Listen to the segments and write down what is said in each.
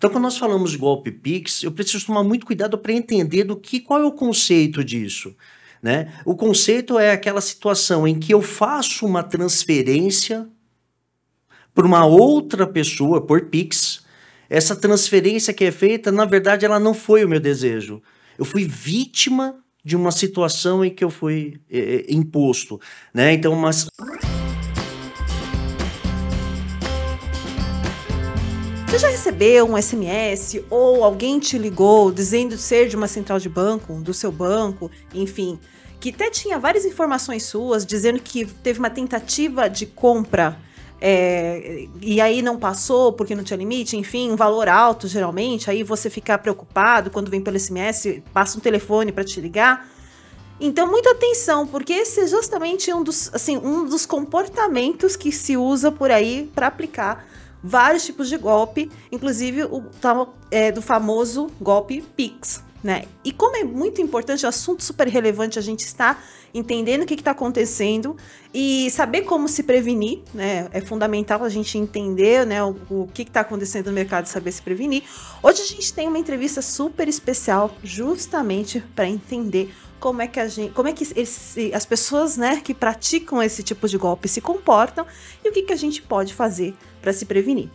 Então, quando nós falamos de golpe Pix, eu preciso tomar muito cuidado para entender do que qual é o conceito disso. Né? O conceito é aquela situação em que eu faço uma transferência para uma outra pessoa por Pix. Essa transferência que é feita, na verdade, ela não foi o meu desejo. Eu fui vítima de uma situação em que eu fui é, imposto, né? Então, mas Você já recebeu um SMS ou alguém te ligou dizendo ser de uma central de banco, do seu banco, enfim, que até tinha várias informações suas dizendo que teve uma tentativa de compra é, e aí não passou porque não tinha limite, enfim, um valor alto geralmente, aí você fica preocupado quando vem pelo SMS, passa um telefone para te ligar. Então, muita atenção, porque esse é justamente um dos, assim, um dos comportamentos que se usa por aí para aplicar vários tipos de golpe, inclusive o tal é, do famoso golpe Pix. Né? E como é muito importante, é um assunto super relevante, a gente está entendendo o que está acontecendo e saber como se prevenir, né? É fundamental a gente entender né, o, o que está acontecendo no mercado e saber se prevenir. Hoje a gente tem uma entrevista super especial justamente para entender como é que a gente, como é que esse, as pessoas né, que praticam esse tipo de golpe se comportam e o que, que a gente pode fazer para se prevenir.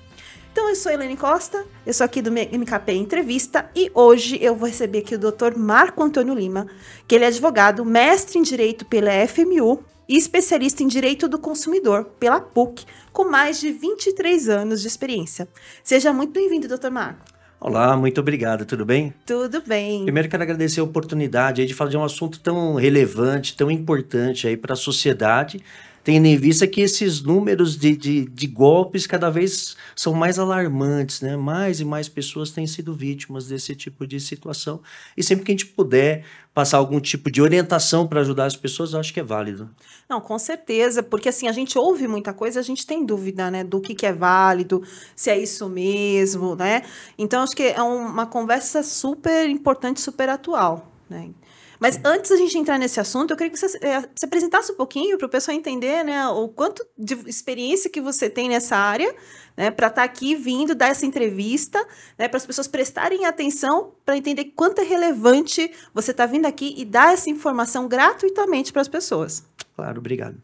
Então, eu sou Helene Costa, eu sou aqui do MKP Entrevista e hoje eu vou receber aqui o Dr. Marco Antônio Lima, que ele é advogado, mestre em Direito pela FMU e especialista em Direito do Consumidor pela PUC, com mais de 23 anos de experiência. Seja muito bem-vindo, Dr. Marco. Olá, muito obrigado, tudo bem? Tudo bem. Primeiro quero agradecer a oportunidade de falar de um assunto tão relevante, tão importante aí para a sociedade, tendo em vista que esses números de, de, de, golpes cada vez são mais alarmantes, né? Mais e mais pessoas têm sido vítimas desse tipo de situação. E sempre que a gente puder passar algum tipo de orientação para ajudar as pessoas, eu acho que é válido. Não, com certeza, porque assim, a gente ouve muita coisa, a gente tem dúvida, né, do que, que é válido, se é isso mesmo, né? Então, acho que é uma conversa super importante, super atual, né? Mas antes da gente entrar nesse assunto, eu queria que você é, se apresentasse um pouquinho para o pessoal entender né, o quanto de experiência que você tem nessa área, né, para estar tá aqui vindo dar essa entrevista, né, para as pessoas prestarem atenção para entender quanto é relevante você estar tá vindo aqui e dar essa informação gratuitamente para as pessoas. Claro, obrigado.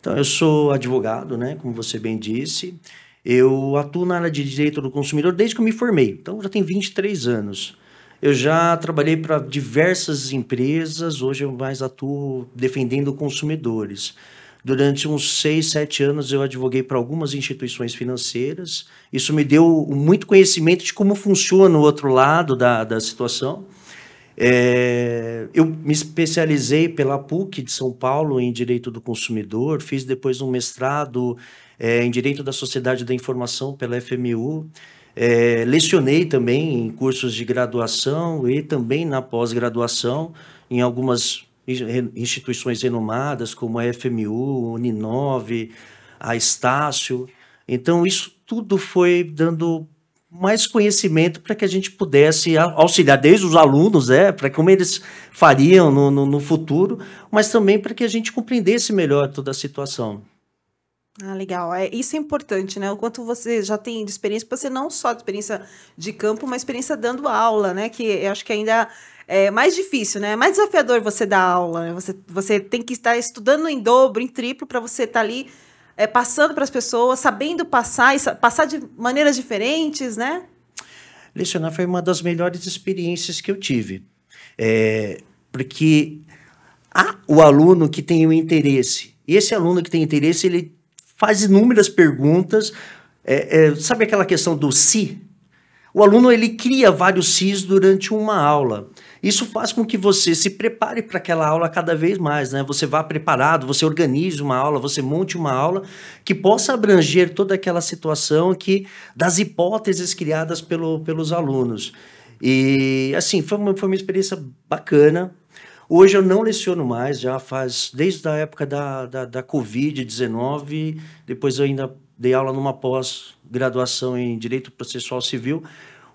Então, eu sou advogado, né, como você bem disse. Eu atuo na área de direito do consumidor desde que eu me formei, então já tem 23 anos. Eu já trabalhei para diversas empresas, hoje eu mais atuo defendendo consumidores. Durante uns seis, sete anos eu advoguei para algumas instituições financeiras. Isso me deu muito conhecimento de como funciona o outro lado da, da situação. É, eu me especializei pela PUC de São Paulo em Direito do Consumidor, fiz depois um mestrado é, em Direito da Sociedade da Informação pela FMU. É, lecionei também em cursos de graduação e também na pós-graduação em algumas instituições renomadas como a FMU, Uninove, a Estácio. Então, isso tudo foi dando mais conhecimento para que a gente pudesse auxiliar desde os alunos, né, para como eles fariam no, no, no futuro, mas também para que a gente compreendesse melhor toda a situação. Ah, legal. É, isso é importante, né? O quanto você já tem de experiência, você não só de experiência de campo, mas experiência dando aula, né? Que eu acho que ainda é mais difícil, né? É mais desafiador você dar aula. Né? Você, você tem que estar estudando em dobro, em triplo, para você estar tá ali é, passando para as pessoas, sabendo passar, e passar de maneiras diferentes, né? Lecionar foi uma das melhores experiências que eu tive. É, porque há o aluno que tem o interesse. Esse aluno que tem interesse, ele faz inúmeras perguntas. É, é, sabe aquela questão do si? O aluno ele cria vários sis durante uma aula. Isso faz com que você se prepare para aquela aula cada vez mais, né? Você vá preparado, você organize uma aula, você monte uma aula que possa abranger toda aquela situação que das hipóteses criadas pelo, pelos alunos. E assim, foi uma, foi uma experiência bacana, Hoje eu não leciono mais, já faz desde a época da, da, da Covid-19, depois eu ainda dei aula numa pós-graduação em Direito Processual Civil,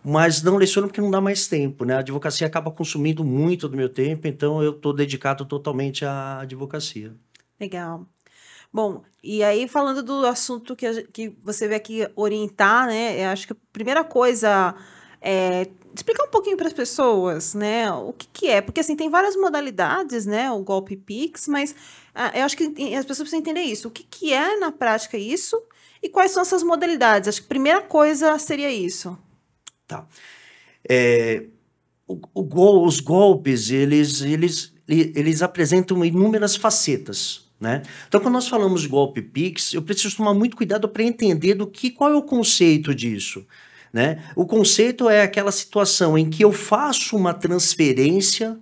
mas não leciono porque não dá mais tempo, né? A advocacia acaba consumindo muito do meu tempo, então eu estou dedicado totalmente à advocacia. Legal. Bom, e aí falando do assunto que, a, que você vê aqui orientar, né? Eu acho que a primeira coisa é explicar um pouquinho para as pessoas, né, o que, que, é, porque assim tem várias modalidades, né, o golpe Pix, mas ah, eu acho que as pessoas precisam entender isso, o que, que é na prática isso e quais são essas modalidades. Acho que a primeira coisa seria isso. Tá. É, o, o gol, os golpes eles, eles, eles apresentam inúmeras facetas. Né? Então, quando nós falamos golpe Pix, eu preciso tomar muito cuidado para entender do que qual é o conceito disso. Né? O conceito é aquela situação em que eu faço uma transferência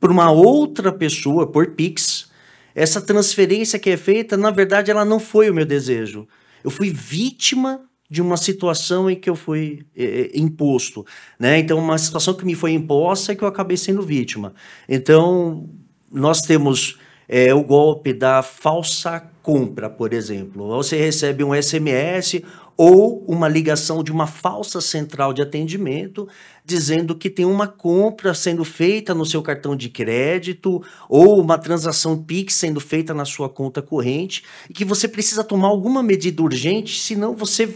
para uma outra pessoa por Pix. Essa transferência que é feita, na verdade, ela não foi o meu desejo. Eu fui vítima de uma situação em que eu fui é, é, imposto, né? Então, uma situação que me foi imposta e que eu acabei sendo vítima. Então, nós temos é, o golpe da falsa compra, por exemplo. Você recebe um SMS ou uma ligação de uma falsa central de atendimento dizendo que tem uma compra sendo feita no seu cartão de crédito ou uma transação Pix sendo feita na sua conta corrente e que você precisa tomar alguma medida urgente, senão você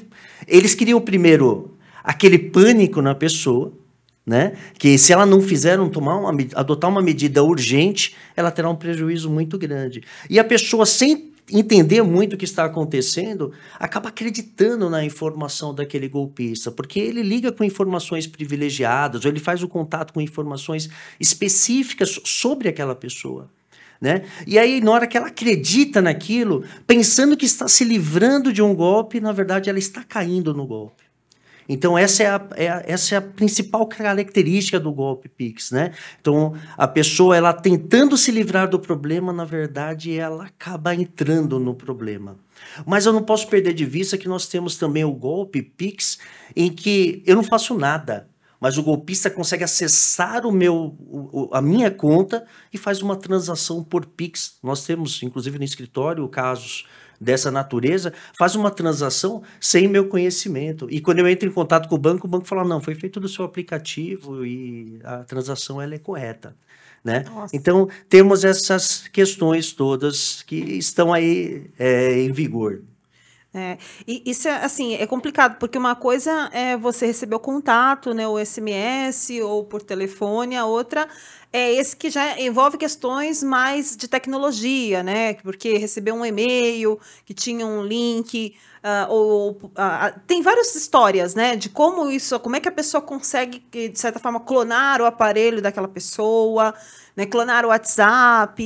eles queriam primeiro aquele pânico na pessoa, né? Que se ela não fizer, um tomar uma, adotar uma medida urgente, ela terá um prejuízo muito grande. E a pessoa sem entender muito o que está acontecendo, acaba acreditando na informação daquele golpista, porque ele liga com informações privilegiadas, ou ele faz o contato com informações específicas sobre aquela pessoa. Né? E aí, na hora que ela acredita naquilo, pensando que está se livrando de um golpe, na verdade ela está caindo no golpe. Então, essa é a, é a, essa é a principal característica do golpe Pix, né? Então, a pessoa, ela tentando se livrar do problema, na verdade, ela acaba entrando no problema. Mas eu não posso perder de vista que nós temos também o golpe Pix, em que eu não faço nada, mas o golpista consegue acessar o meu, o, a minha conta e faz uma transação por Pix. Nós temos, inclusive no escritório, casos dessa natureza faz uma transação sem meu conhecimento. E quando eu entro em contato com o banco, o banco fala: não, foi feito do seu aplicativo e a transação ela é correta. Né? Então, temos essas questões todas que estão aí é, em vigor. É, e isso é assim, é complicado, porque uma coisa é você receber o contato, né, o SMS ou por telefone, a outra é esse que já envolve questões mais de tecnologia, né? Porque receber um e-mail que tinha um link, uh, ou uh, tem várias histórias, né? De como isso, como é que a pessoa consegue, de certa forma, clonar o aparelho daquela pessoa, né? Clonar o WhatsApp,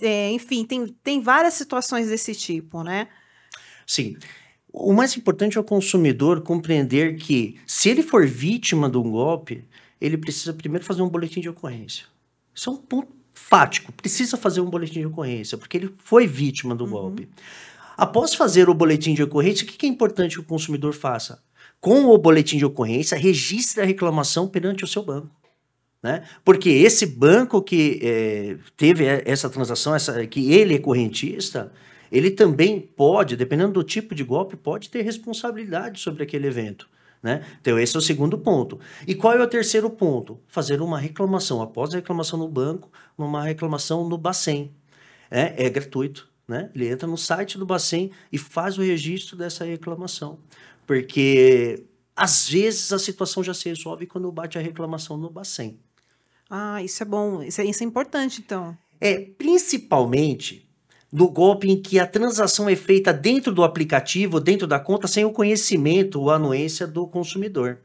é, enfim, tem, tem várias situações desse tipo, né? Sim. O mais importante é o consumidor compreender que, se ele for vítima de um golpe, ele precisa primeiro fazer um boletim de ocorrência. Isso é um ponto fático. Precisa fazer um boletim de ocorrência, porque ele foi vítima do uhum. golpe. Após fazer o boletim de ocorrência, o que é importante que o consumidor faça? Com o boletim de ocorrência, registre a reclamação perante o seu banco. Né? Porque esse banco que é, teve eh, essa transação, essa, que ele é correntista, ele também pode, dependendo do tipo de golpe, pode ter responsabilidade sobre aquele evento. Né? Então, esse é o segundo ponto. E qual é o terceiro ponto? Fazer uma reclamação. Após a reclamação no banco, uma reclamação no Bacen. É, é gratuito. Né? Ele entra no site do Bacen e faz o registro dessa reclamação. Porque às vezes a situação já se resolve quando bate a reclamação no Bacen. Ah, isso é bom, isso é, isso é importante, então. É, principalmente do golpe em que a transação é feita dentro do aplicativo, dentro da conta, sem o conhecimento ou anuência do consumidor.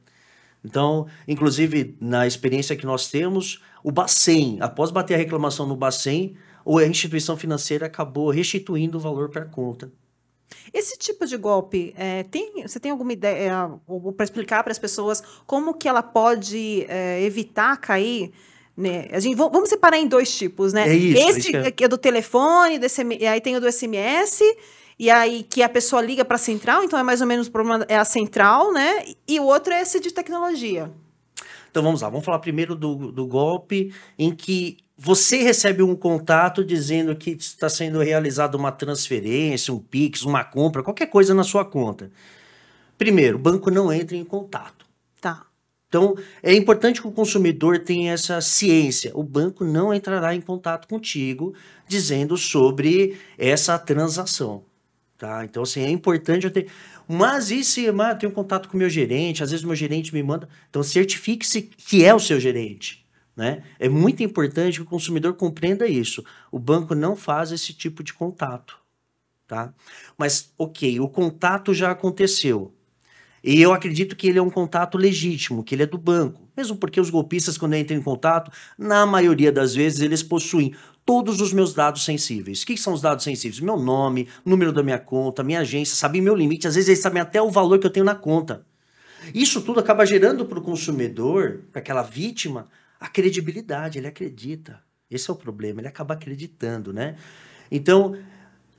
Então, inclusive, na experiência que nós temos, o Bacen, após bater a reclamação no Bacen, a instituição financeira acabou restituindo o valor para a conta. Esse tipo de golpe, é, tem, você tem alguma ideia é, para explicar para as pessoas como que ela pode é, evitar cair né? A gente, vamos separar em dois tipos, né? É isso, Esse é. que é do telefone, do e aí tem o do SMS, e aí que a pessoa liga para a central, então é mais ou menos o problema é a central, né? E o outro é esse de tecnologia. Então vamos lá, vamos falar primeiro do, do golpe em que você recebe um contato dizendo que está sendo realizada uma transferência, um Pix, uma compra, qualquer coisa na sua conta. Primeiro, o banco não entra em contato. Tá. Então, é importante que o consumidor tenha essa ciência. O banco não entrará em contato contigo dizendo sobre essa transação. Tá? Então, assim, é importante eu ter. Mas e se mas eu tenho contato com o meu gerente? Às vezes o meu gerente me manda. Então, certifique-se que é o seu gerente. Né? É muito importante que o consumidor compreenda isso. O banco não faz esse tipo de contato. Tá? Mas, ok, o contato já aconteceu. E eu acredito que ele é um contato legítimo, que ele é do banco. Mesmo porque os golpistas, quando entram em contato, na maioria das vezes eles possuem todos os meus dados sensíveis. O que são os dados sensíveis? Meu nome, número da minha conta, minha agência, sabem meu limite, às vezes eles sabem até o valor que eu tenho na conta. Isso tudo acaba gerando para o consumidor, para aquela vítima, a credibilidade, ele acredita. Esse é o problema, ele acaba acreditando, né? Então,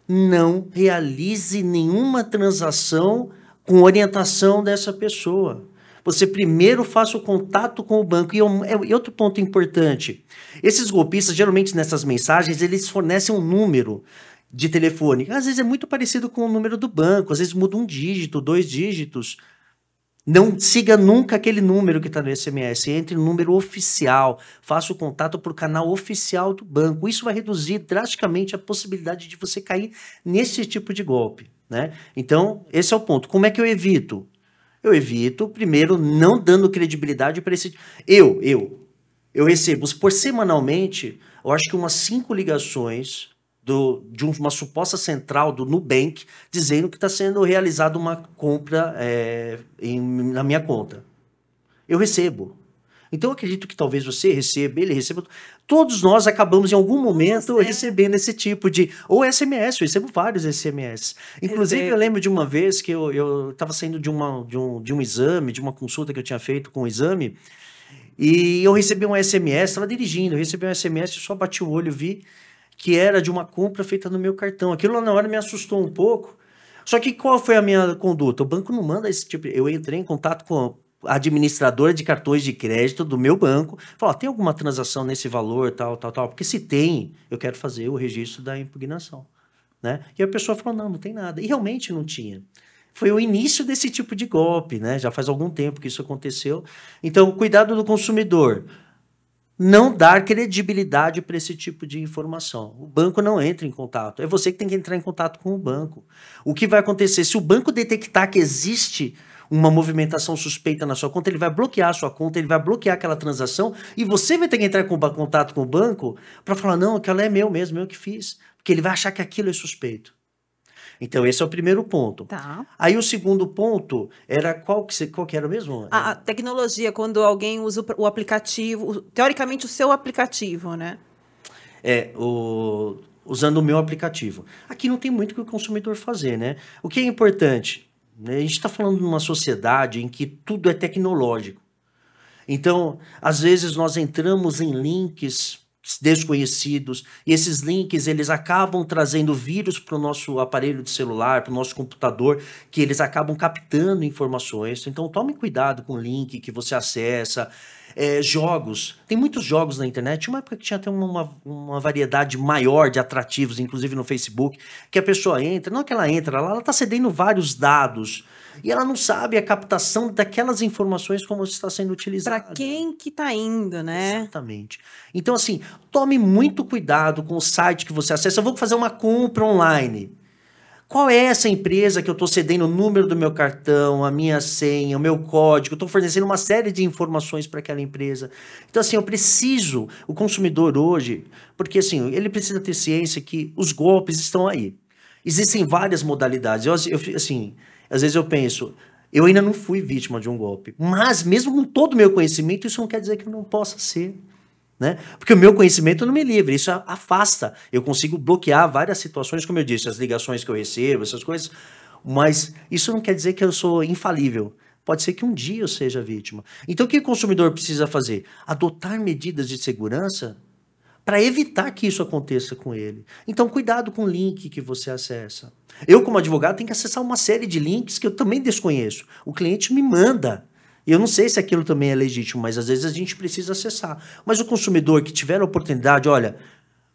não realize nenhuma transação com orientação dessa pessoa. Você primeiro faz o contato com o banco. E, é é, e outro ponto importante: esses golpistas, geralmente nessas mensagens, eles fornecem um número de telefone. Às vezes é muito parecido com o número do banco, às vezes muda um dígito, dois dígitos. Não siga nunca aquele número que está no SMS, entre no número oficial, faça o contato por canal oficial do banco. Isso vai reduzir drasticamente a possibilidade de você cair nesse tipo de golpe. Né? Então, esse é o ponto. Como é que eu evito? Eu evito, primeiro, não dando credibilidade para esse. Eu, eu, eu recebo por semanalmente, eu acho que umas cinco ligações do, de uma suposta central do Nubank dizendo que está sendo realizada uma compra é, em, na minha conta. Eu recebo. Então acredito que talvez você receba, ele receba. Todos nós acabamos em algum momento é. recebendo esse tipo de. Ou SMS, eu recebo vários SMS. Inclusive, eu lembro de uma vez que eu estava saindo de, uma, de, um, de um exame, de uma consulta que eu tinha feito com o um exame, e eu recebi um SMS, estava dirigindo, eu recebi um SMS, só bati o olho, vi que era de uma compra feita no meu cartão. Aquilo lá na hora me assustou um pouco. Só que qual foi a minha conduta? O banco não manda esse tipo. Eu entrei em contato com, administradora de cartões de crédito do meu banco, falar, tem alguma transação nesse valor, tal, tal, tal, porque se tem, eu quero fazer o registro da impugnação, né? E a pessoa falou, não, não tem nada. E realmente não tinha. Foi o início desse tipo de golpe, né? Já faz algum tempo que isso aconteceu. Então, cuidado do consumidor. Não dar credibilidade para esse tipo de informação. O banco não entra em contato. É você que tem que entrar em contato com o banco. O que vai acontecer? Se o banco detectar que existe uma movimentação suspeita na sua conta, ele vai bloquear a sua conta, ele vai bloquear aquela transação e você vai ter que entrar em contato com o banco para falar: não, aquela é meu mesmo, eu que fiz. Porque ele vai achar que aquilo é suspeito. Então, esse é o primeiro ponto. Tá. Aí o segundo ponto era qual que, qual que era o mesmo? A, a, tecnologia, quando alguém usa o, o aplicativo, teoricamente o seu aplicativo, né? É, o, usando o meu aplicativo. Aqui não tem muito que o consumidor fazer, né? O que é importante? Né? A gente está falando de uma sociedade em que tudo é tecnológico. Então, às vezes, nós entramos em links desconhecidos. E esses links, eles acabam trazendo vírus para o nosso aparelho de celular, para o nosso computador, que eles acabam captando informações. Então, tome cuidado com o link que você acessa. É, jogos. Tem muitos jogos na internet. uma época que tinha até uma, uma variedade maior de atrativos, inclusive no Facebook, que a pessoa entra, não é que ela entra, ela está cedendo vários dados e ela não sabe a captação daquelas informações como está sendo utilizada. Para quem que está indo, né? Exatamente. Então, assim, tome muito cuidado com o site que você acessa. Eu vou fazer uma compra online. Qual é essa empresa que eu estou cedendo o número do meu cartão, a minha senha, o meu código? Estou fornecendo uma série de informações para aquela empresa. Então, assim, eu preciso, o consumidor hoje, porque assim, ele precisa ter ciência que os golpes estão aí. Existem várias modalidades. Eu, eu assim, às vezes eu penso, eu ainda não fui vítima de um golpe, mas mesmo com todo o meu conhecimento, isso não quer dizer que eu não possa ser. Né? Porque o meu conhecimento não me livra, isso afasta. Eu consigo bloquear várias situações, como eu disse, as ligações que eu recebo, essas coisas, mas isso não quer dizer que eu sou infalível. Pode ser que um dia eu seja vítima. Então, o que o consumidor precisa fazer? Adotar medidas de segurança para evitar que isso aconteça com ele. Então, cuidado com o link que você acessa. Eu, como advogado, tenho que acessar uma série de links que eu também desconheço. O cliente me manda. E eu não sei se aquilo também é legítimo, mas às vezes a gente precisa acessar. Mas o consumidor que tiver a oportunidade, olha,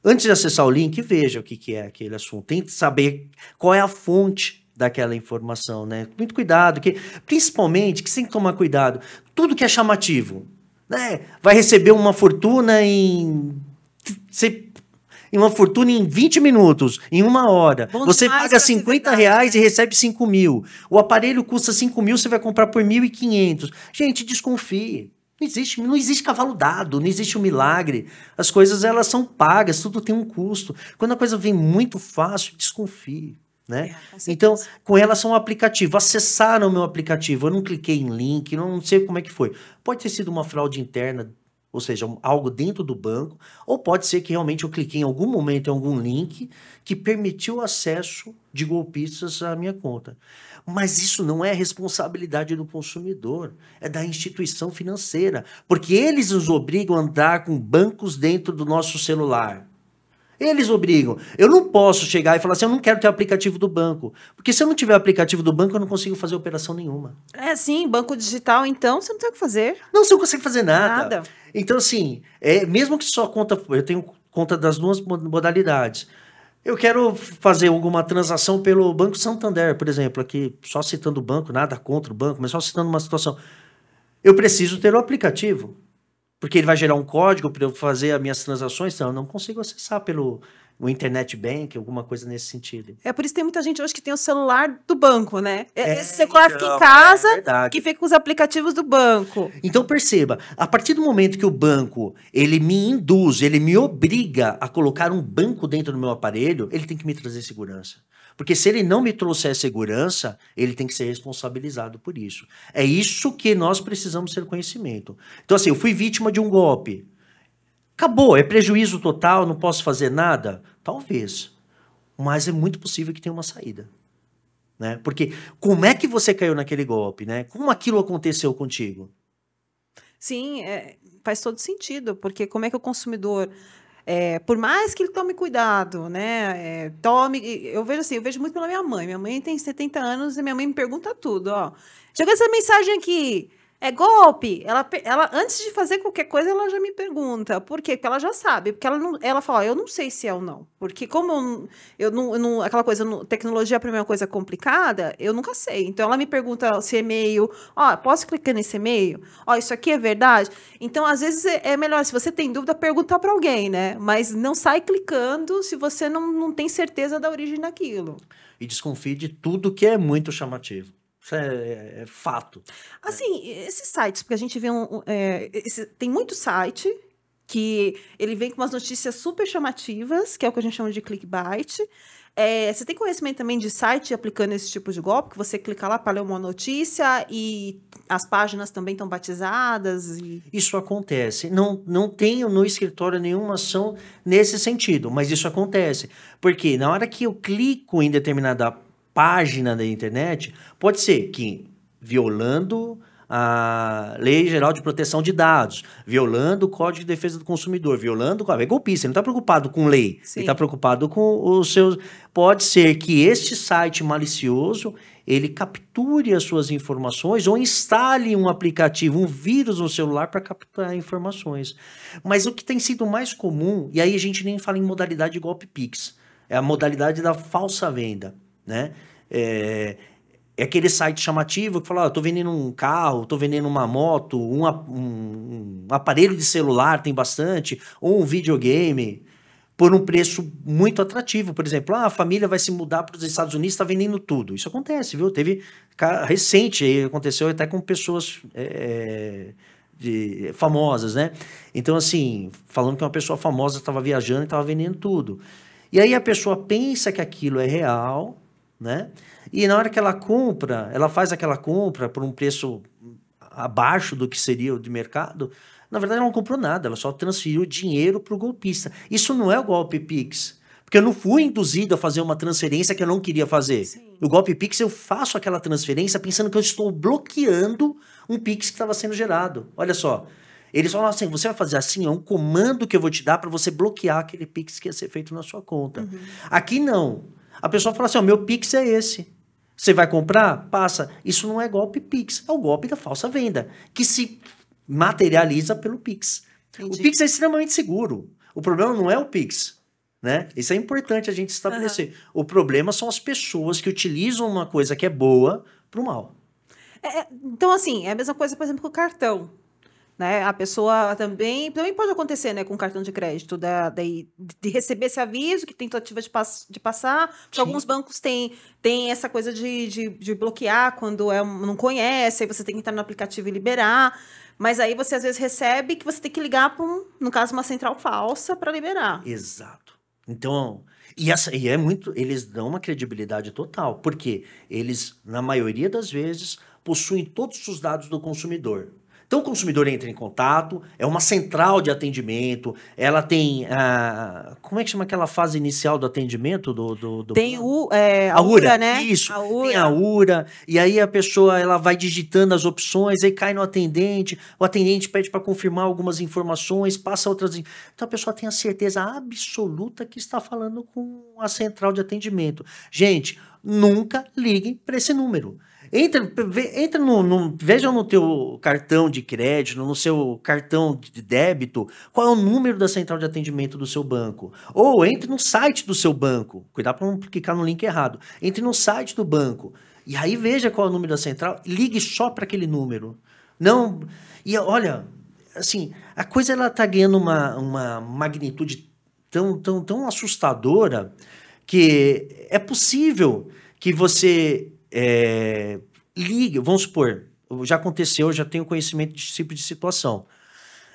antes de acessar o link, veja o que, que é aquele assunto. Tente saber qual é a fonte daquela informação, né? Muito cuidado, que principalmente que você tem que tomar cuidado. Tudo que é chamativo, né? Vai receber uma fortuna em você em uma fortuna em 20 minutos, em uma hora. Bom você paga 50 reais e né? recebe 5 mil. O aparelho custa 5 mil, você vai comprar por 1.500. Gente, desconfie. Não existe, não existe cavalo dado, não existe um milagre. As coisas elas são pagas, tudo tem um custo. Quando a coisa vem muito fácil, desconfie. Né? É, então, com relação ao aplicativo, acessaram o meu aplicativo, eu não cliquei em link, não, não sei como é que foi. Pode ter sido uma fraude interna ou seja, algo dentro do banco, ou pode ser que realmente eu cliquei em algum momento em algum link que permitiu o acesso de golpistas à minha conta. Mas isso não é responsabilidade do consumidor, é da instituição financeira, porque eles nos obrigam a andar com bancos dentro do nosso celular. Eles obrigam. Eu não posso chegar e falar assim, eu não quero ter o aplicativo do banco. Porque se eu não tiver o aplicativo do banco, eu não consigo fazer operação nenhuma. É, sim, banco digital, então, você não tem o que fazer. Não, você não consegue fazer nada. Nada. Então, assim, é, mesmo que só conta... Eu tenho conta das duas modalidades. Eu quero fazer alguma transação pelo Banco Santander, por exemplo, aqui, só citando o banco, nada contra o banco, mas só citando uma situação. Eu preciso ter o aplicativo porque ele vai gerar um código para eu fazer as minhas transações, então eu não consigo acessar pelo o internet bank, alguma coisa nesse sentido. É por isso que tem muita gente hoje que tem o celular do banco, né? É, é Esse celular então, fica em então, casa, é que fica com os aplicativos do banco. Então perceba, a partir do momento que o banco, ele me induz, ele me obriga a colocar um banco dentro do meu aparelho, ele tem que me trazer segurança. Porque se ele não me trouxer segurança, ele tem que ser responsabilizado por isso. É isso que nós precisamos ter conhecimento. Então, assim, eu fui vítima de um golpe. Acabou, é prejuízo total, não posso fazer nada? Talvez. Mas é muito possível que tenha uma saída. Né? Porque como é que você caiu naquele golpe? Né? Como aquilo aconteceu contigo? Sim, é, faz todo sentido, porque como é que o consumidor é, por mais que ele tome cuidado, né? É, tome. Eu vejo assim, eu vejo muito pela minha mãe. Minha mãe tem 70 anos e minha mãe me pergunta tudo, ó. Chegou essa mensagem aqui é golpe. Ela, ela, antes de fazer qualquer coisa, ela já me pergunta. Por quê? Porque ela já sabe. Porque ela, não, ela fala, eu não sei se é ou não. Porque como eu, eu, não, eu não, Aquela coisa, tecnologia para mim é uma coisa complicada, eu nunca sei. Então, ela me pergunta se e-mail, ó, posso clicar nesse e-mail? Ó, isso aqui é verdade? Então, às vezes, é, é melhor, se você tem dúvida, perguntar para alguém, né? Mas não sai clicando se você não, não tem certeza da origem daquilo. E desconfie de tudo que é muito chamativo. Isso é, é, é fato. Né? Assim, esses sites, porque a gente vê um. É, esse, tem muito site que ele vem com umas notícias super chamativas, que é o que a gente chama de clickbait. É, você tem conhecimento também de site aplicando esse tipo de golpe, que você clica lá para ler uma notícia e as páginas também estão batizadas? E... Isso acontece. Não, não tenho no escritório nenhuma ação nesse sentido, mas isso acontece. Porque na hora que eu clico em determinada página da internet, pode ser que violando a Lei Geral de Proteção de Dados, violando o Código de Defesa do Consumidor, violando. É golpista, ele não está preocupado com lei, Sim. ele está preocupado com os seus. Pode ser que este site malicioso ele capture as suas informações ou instale um aplicativo, um vírus no celular para capturar informações. Mas o que tem sido mais comum, e aí a gente nem fala em modalidade de golpe Pix, é a modalidade da falsa venda né? É, é aquele site chamativo que fala, estou tô vendendo um carro, tô vendendo uma moto, um, um, um aparelho de celular tem bastante, ou um videogame, por um preço muito atrativo. Por exemplo, ah, a família vai se mudar para os Estados Unidos, está vendendo tudo. Isso acontece, viu? Teve recente, aconteceu até com pessoas é, de, famosas, né? Então, assim, falando que uma pessoa famosa estava viajando e estava vendendo tudo. E aí a pessoa pensa que aquilo é real, né? E na hora que ela compra, ela faz aquela compra por um preço abaixo do que seria o de mercado, na verdade ela não comprou nada, ela só transferiu dinheiro para o golpista. Isso não é o golpe Pix. Porque eu não fui induzido a fazer uma transferência que eu não queria fazer. Sim. O golpe Pix, eu faço aquela transferência pensando que eu estou bloqueando um Pix que estava sendo gerado. Olha só. Eles falam assim: você vai fazer assim, é um comando que eu vou te dar para você bloquear aquele Pix que ia ser feito na sua conta. Uhum. Aqui não. A pessoa fala assim: o meu Pix é esse. Você vai comprar? Passa. Isso não é golpe Pix, é o golpe da falsa venda, que se materializa pelo Pix. Entendi. O Pix é extremamente seguro. O problema não é o Pix. Né? Isso é importante a gente estabelecer. Uhum. O problema são as pessoas que utilizam uma coisa que é boa para o mal. É, é, então, assim, é a mesma coisa, por exemplo, com o cartão. Né? A pessoa também. Também pode acontecer né, com cartão de crédito, da, da de receber esse aviso que tentativa de, pass, de passar. Porque Sim. alguns bancos têm, têm essa coisa de, de, de bloquear quando é, não conhece, aí você tem que entrar no aplicativo e liberar. Mas aí você às vezes recebe que você tem que ligar para, um, no caso, uma central falsa para liberar. Exato. Então, e, essa, e é muito. Eles dão uma credibilidade total, porque eles, na maioria das vezes, possuem todos os dados do consumidor. Então o consumidor entra em contato, é uma central de atendimento, ela tem. Ah, como é que chama aquela fase inicial do atendimento? do, do, do... Tem o, é, a, URA, URA, né? Isso, a URA. tem a URA, e aí a pessoa ela vai digitando as opções, aí cai no atendente, o atendente pede para confirmar algumas informações, passa outras. Então a pessoa tem a certeza absoluta que está falando com a central de atendimento. Gente, nunca liguem para esse número. Entra, entra no, no, no teu cartão de crédito, no seu cartão de débito, qual é o número da central de atendimento do seu banco. Ou entre no site do seu banco. Cuidado para não clicar no link errado. Entre no site do banco. E aí veja qual é o número da central. Ligue só para aquele número. Não. E olha, assim, a coisa ela tá ganhando uma, uma magnitude tão, tão, tão assustadora que é possível que você é, liga, vamos supor, já aconteceu, já tenho conhecimento desse tipo de situação.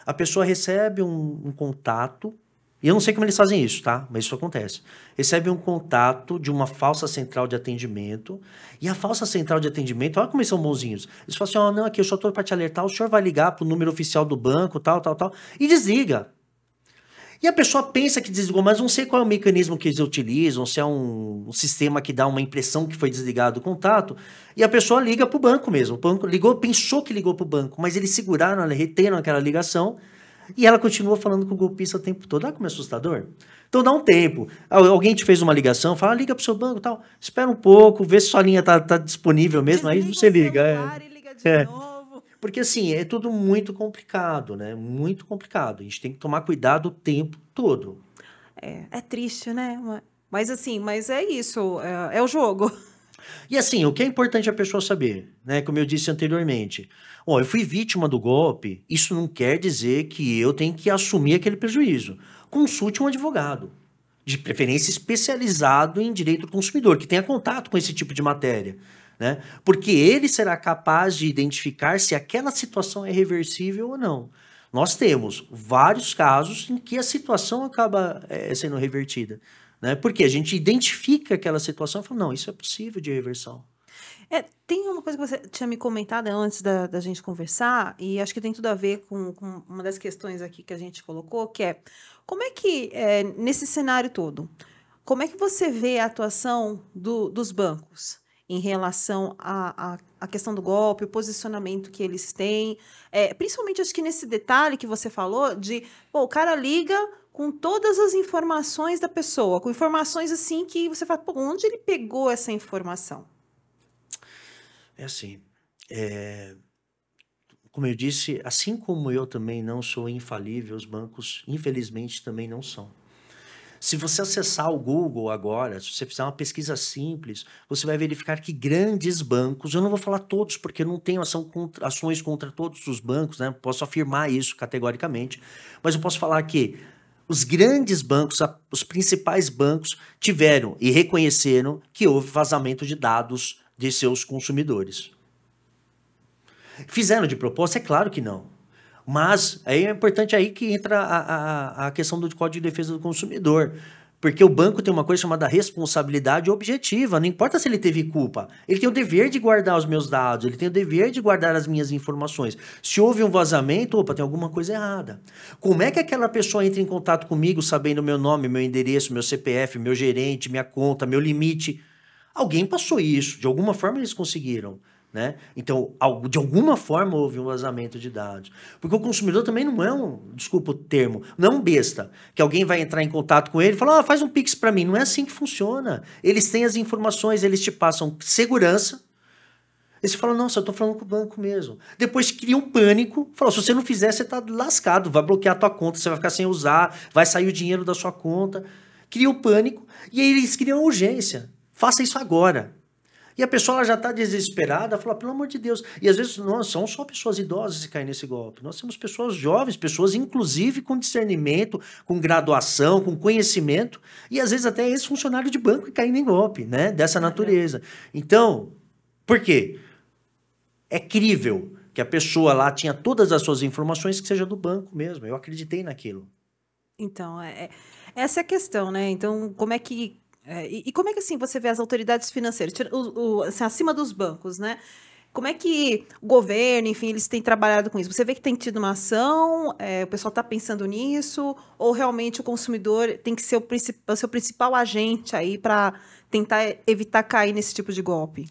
A pessoa recebe um, um contato, e eu não sei como eles fazem isso, tá? Mas isso acontece. Recebe um contato de uma falsa central de atendimento, e a falsa central de atendimento, olha como eles são bonzinhos. Eles falam assim: ó, oh, não, aqui eu só estou para te alertar, o senhor vai ligar para o número oficial do banco, tal, tal, tal, e desliga. E a pessoa pensa que desligou, mas não sei qual é o mecanismo que eles utilizam, se é um, um sistema que dá uma impressão que foi desligado o contato. E a pessoa liga para o banco mesmo. O banco ligou, pensou que ligou para o banco, mas eles seguraram, reteram aquela ligação. E ela continua falando com o golpista o tempo todo. Olha como é assustador. Então dá um tempo. Alguém te fez uma ligação, fala, liga ah, liga pro seu banco tal. Espera um pouco, vê se sua linha está tá disponível mesmo, Desliga aí você liga. é. E liga de é. novo. Porque assim, é tudo muito complicado, né? Muito complicado. A gente tem que tomar cuidado o tempo todo. É, é triste, né? Mas assim, mas é isso, é, é, o jogo. E assim, o que é importante a pessoa saber, né? Como eu disse anteriormente. Ó, eu fui vítima do golpe, isso não quer dizer que eu tenho que assumir aquele prejuízo. Consulte um advogado de preferência especializado em direito do consumidor, que tenha contato com esse tipo de matéria né? Porque ele será capaz de identificar se aquela situação é reversível ou não. Nós temos vários casos em que a situação acaba é, sendo revertida, né? Porque a gente identifica aquela situação e fala, não, isso é possível de reversão. É, tem uma coisa que você tinha me comentado né, antes da, da gente conversar, e acho que tem tudo a ver com, com, uma das questões aqui que a gente colocou, que é como é que, é, nesse cenário todo, como é que você vê a atuação do, dos bancos? em relação à, à, questão do golpe, o posicionamento que eles têm. É, principalmente acho que nesse detalhe que você falou de pô, o cara liga com todas as informações da pessoa, com informações assim que você fala, pô, onde ele pegou essa informação? É assim. É... Como eu disse, assim como eu também não sou infalível, os bancos, infelizmente, também não são. Se você acessar o Google agora, se você fizer uma pesquisa simples, você vai verificar que grandes bancos, eu não vou falar todos, porque eu não tenho ação contra, ações contra todos os bancos, né? Posso afirmar isso categoricamente, mas eu posso falar que os grandes bancos, os principais bancos, tiveram e reconheceram que houve vazamento de dados de seus consumidores. Fizeram de propósito? É claro que não. Mas aí é importante aí que entra a, a, a questão do Código de Defesa do Consumidor. Porque o banco tem uma coisa chamada responsabilidade objetiva, não importa se ele teve culpa. Ele tem o dever de guardar os meus dados, ele tem o dever de guardar as minhas informações. Se houve um vazamento, opa, tem alguma coisa errada. Como é que aquela pessoa entra em contato comigo sabendo meu nome, meu endereço, meu CPF, meu gerente, minha conta, meu limite? Alguém passou isso, de alguma forma eles conseguiram. Né? Então, de alguma forma houve um vazamento de dados. Porque o consumidor também não é um, desculpa o termo, não é um besta, que alguém vai entrar em contato com ele e falar, faz um pix para mim. Não é assim que funciona. Eles têm as informações, eles te passam segurança, e você fala, nossa, eu tô falando com o banco mesmo. Depois cria um pânico, fala, se você não fizer, você tá lascado, vai bloquear a tua conta, você vai ficar sem usar, vai sair o dinheiro da sua conta. Cria o um pânico e aí eles criam urgência. Faça isso agora. E a pessoa ela já está desesperada, fala, pelo amor de Deus. E às vezes não são só pessoas idosas que caem nesse golpe. Nós temos pessoas jovens, pessoas inclusive com discernimento, com graduação, com conhecimento, e às vezes até ex-funcionário de banco que caem em golpe, né? Dessa natureza. Então, por quê? É crível que a pessoa lá tinha todas as suas informações que seja do banco mesmo. Eu acreditei naquilo. Então, é, é essa é a questão, né? Então, como é que é, e, e, como é que assim você vê as autoridades financeiras, o, o, assim, acima dos bancos, né? Como é que o governo, enfim, eles têm trabalhado com isso? Você vê que tem tido uma ação, é, o pessoal está pensando nisso, ou realmente o consumidor tem que ser o, princip o seu principal agente aí para tentar evitar cair nesse tipo de golpe?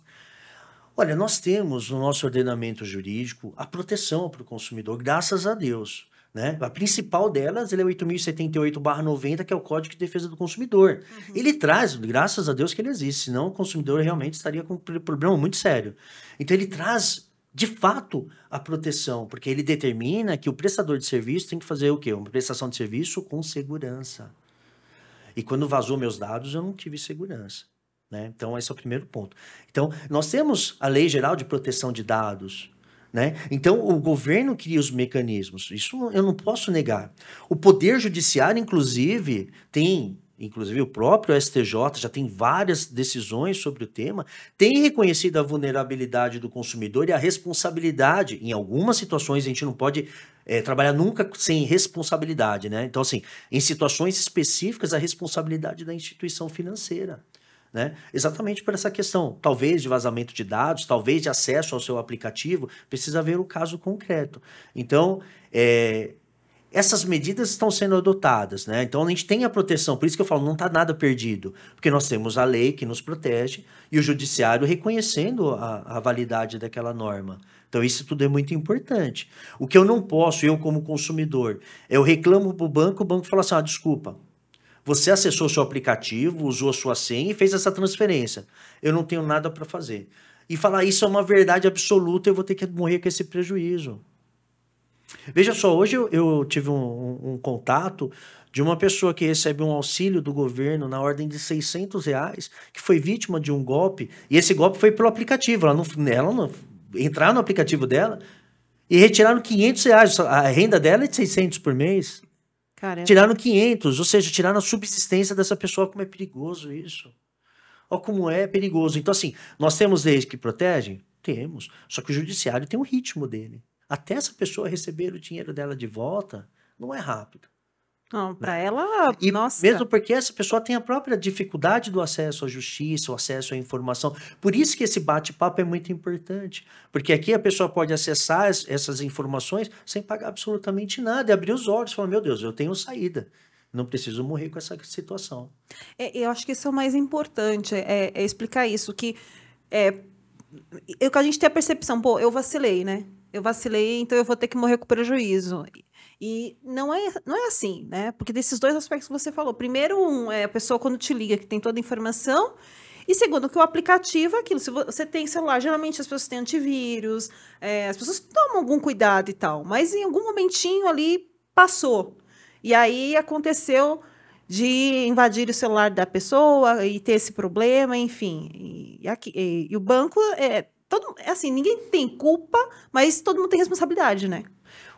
Olha, nós temos no nosso ordenamento jurídico a proteção para o consumidor, graças a Deus. Né? A principal delas ele é o 8078-90, que é o Código de Defesa do Consumidor. Uhum. Ele traz, graças a Deus que ele existe, senão o consumidor realmente estaria com um problema muito sério. Então ele traz, de fato, a proteção, porque ele determina que o prestador de serviço tem que fazer o quê? Uma prestação de serviço com segurança. E quando vazou meus dados, eu não tive segurança. Né? Então, esse é o primeiro ponto. Então, nós temos a Lei Geral de Proteção de Dados, né? Então, o governo cria os mecanismos, isso eu não posso negar. O Poder Judiciário, inclusive, tem inclusive o próprio STJ já tem várias decisões sobre o tema, tem reconhecido a vulnerabilidade do consumidor e a responsabilidade. Em algumas situações, a gente não pode é, trabalhar nunca sem responsabilidade, né? Então, assim, em situações específicas, a responsabilidade da instituição financeira. Né? Exatamente por essa questão, talvez de vazamento de dados, talvez de acesso ao seu aplicativo, precisa ver o caso concreto. Então, é, essas medidas estão sendo adotadas, né? Então a gente tem a proteção, por isso que eu falo, não está nada perdido, porque nós temos a lei que nos protege e o judiciário reconhecendo a, a, validade daquela norma. Então isso tudo é muito importante. O que eu não posso, eu como consumidor, eu reclamo para o banco, o banco fala assim, ah, desculpa, você acessou seu aplicativo, usou a sua senha e fez essa transferência. Eu não tenho nada para fazer. E falar isso é uma verdade absoluta, eu vou ter que morrer com esse prejuízo. Veja só, hoje eu, eu tive um, um, um, contato de uma pessoa que recebe um auxílio do governo na ordem de 600 reais, que foi vítima de um golpe, e esse golpe foi pelo aplicativo, ela não, ela não entrar no aplicativo dela e retiraram 500 reais, a renda dela é de 600 por mês. Caramba. Tiraram 500, ou seja, tiraram a subsistência dessa pessoa. Como é perigoso isso. Olha como é perigoso. Então, assim, nós temos leis que protegem? Temos. Só que o judiciário tem um ritmo dele. Até essa pessoa receber o dinheiro dela de volta, não é rápido. Não, para né? ela, e nossa. Mesmo porque essa pessoa tem a própria dificuldade do acesso à justiça, o acesso à informação. Por isso que esse bate-papo é muito importante. Porque aqui a pessoa pode acessar essas informações sem pagar absolutamente nada, e abrir os olhos e falar: meu Deus, eu tenho saída não preciso morrer com essa situação. É, eu acho que isso é o mais importante, é, é explicar isso, que é, eu, a gente tem a percepção, pô, eu vacilei, né? Eu vacilei, então eu vou ter que morrer com prejuízo. E não é, não é assim, né? Porque desses dois aspectos que você falou. Primeiro, um, é a pessoa quando te liga que tem toda a informação. E segundo, que o aplicativo é aquilo. Se você tem celular, geralmente as pessoas têm antivírus, é, as pessoas tomam algum cuidado e tal. Mas em algum momentinho ali passou. E aí aconteceu de invadir o celular da pessoa e ter esse problema, enfim. E, aqui, e, e o banco é. Todo, é assim, ninguém tem culpa, mas todo mundo tem responsabilidade, né?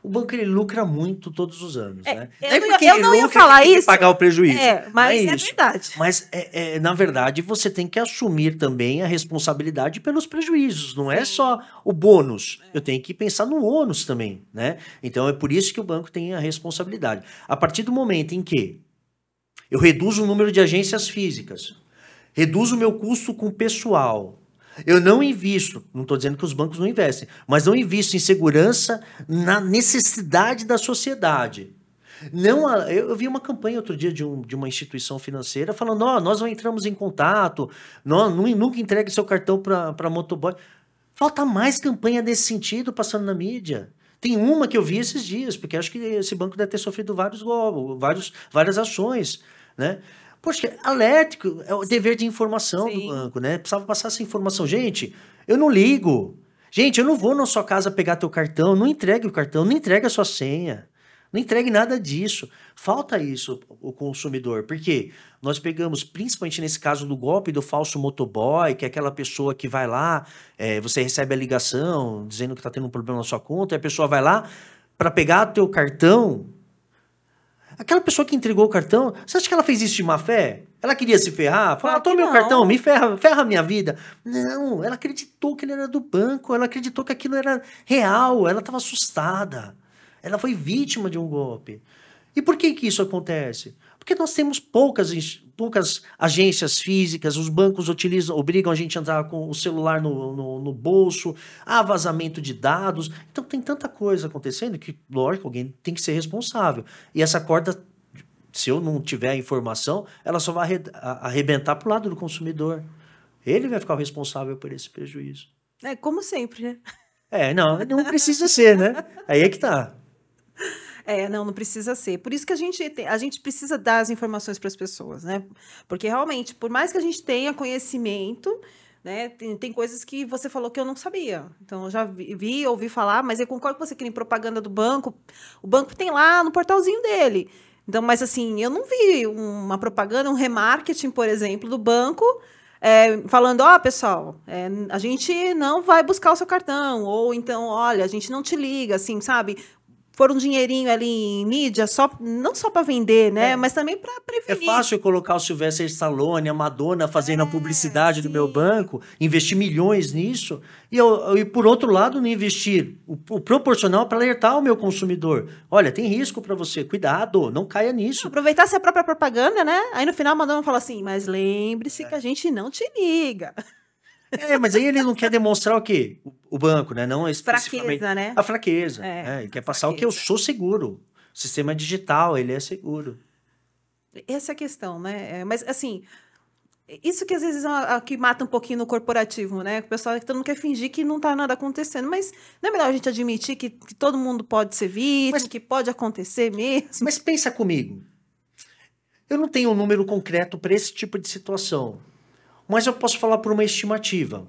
o banco ele lucra muito todos os anos, é, né? Eu, é porque eu, eu não ia lucra, falar isso. Pagar o prejuízo. É, mas é, é verdade. Mas é, é, na verdade você tem que assumir também a responsabilidade pelos prejuízos. Não é só o bônus. Eu tenho que pensar no ônus também, né? Então é por isso que o banco tem a responsabilidade. A partir do momento em que eu reduzo o número de agências físicas, reduzo o meu custo com pessoal, eu não invisto, não estou dizendo que os bancos não investem, mas não invisto em segurança na necessidade da sociedade. Não, eu vi uma campanha outro dia de, um, de uma instituição financeira falando: oh, nós não entramos em contato, nunca entregue seu cartão para motoboy. Falta mais campanha desse sentido passando na mídia. Tem uma que eu vi esses dias, porque acho que esse banco deve ter sofrido vários vários, várias ações. Né? Poxa, alérgico é o dever de informação Sim. do banco, né? Precisava passar essa informação. Gente, eu não ligo. Gente, eu não vou na sua casa pegar teu cartão, não entregue o cartão, não entregue a sua senha. Não entregue nada disso. Falta isso o consumidor, porque nós pegamos, principalmente nesse caso do golpe do falso motoboy, que é aquela pessoa que vai lá, é, você recebe a ligação dizendo que está tendo um problema na sua conta, e a pessoa vai lá para pegar teu cartão, Aquela pessoa que entregou o cartão, você acha que ela fez isso de má fé? Ela queria se ferrar? fala claro toma meu cartão, me ferra, ferra minha vida. Não, ela acreditou que ele era do banco, ela acreditou que aquilo era real, ela estava assustada. Ela foi vítima de um golpe. E por que, que isso acontece? Porque nós temos poucas poucas agências físicas, os bancos utilizam, obrigam a gente a andar com o celular no, no, no bolso, há vazamento de dados. Então tem tanta coisa acontecendo que, lógico, alguém tem que ser responsável. E essa corda, se eu não tiver a informação, ela só vai arrebentar para o lado do consumidor. Ele vai ficar responsável por esse prejuízo. É como sempre, né? É, não, não precisa ser, né? Aí é que tá. É, não, não precisa ser. Por isso que a gente, tem, a gente precisa dar as informações para as pessoas, né? Porque realmente, por mais que a gente tenha conhecimento, né? Tem, tem, coisas que você falou que eu não sabia. Então, eu já vi, vi, ouvi falar, mas eu concordo com você que nem propaganda do banco. O banco tem lá no portalzinho dele. Então, mas assim, eu não vi uma propaganda, um remarketing, por exemplo, do banco. É, falando, ó, oh, pessoal, é, a gente não vai buscar o seu cartão, ou então, olha, a gente não te liga, assim, sabe? pôr um dinheirinho ali em mídia, só, não só para vender, né? É. Mas também para prevenir. É fácil colocar o Silvestre Stallone, a Madonna fazendo é, a publicidade sim. do meu banco, investir milhões nisso, e, eu, e por outro lado, não investir o, o proporcional para alertar o meu consumidor. Olha, tem risco para você, cuidado, não caia nisso. Aproveitar-se a própria propaganda, né? Aí no final a Madonna fala assim, mas lembre-se é. que a gente não te liga. É, mas aí ele não quer demonstrar o quê? O, banco, né? Não Fraqueza, né? A fraqueza. É, é, ele quer passar o que eu sou seguro. O sistema digital, ele é seguro. Essa é a questão, né? É, mas, assim, isso que às vezes é que mata um pouquinho no corporativo, né? O pessoal todo mundo quer fingir que não está nada acontecendo, mas não é melhor a gente admitir que, que todo mundo pode ser vítima, mas, que pode acontecer mesmo. Mas pensa comigo. Eu não tenho um número concreto para esse tipo de situação, mas eu posso falar por uma estimativa.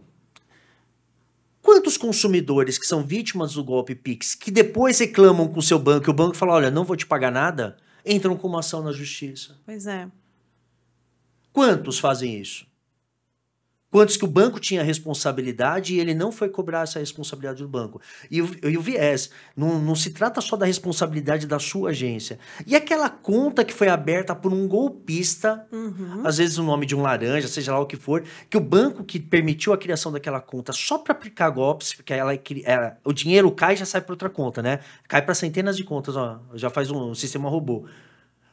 Quantos consumidores que são vítimas do golpe Pix, que depois reclamam com o seu banco e o banco fala: olha, não vou te pagar nada, entram com uma ação na justiça? Pois é. Quantos fazem isso? quantos que o banco tinha responsabilidade e ele não foi cobrar essa responsabilidade do banco. E, o, e o viés, não, não se trata só da responsabilidade da sua agência. E aquela conta que foi aberta por um golpista, uhum. às vezes o nome de um laranja, seja lá o que for, que o banco que permitiu a criação daquela conta só para aplicar golpes, porque ela, ela, é é, o dinheiro cai e já sai para outra conta, né? Cai para centenas de contas, ó, já faz um, um sistema robô.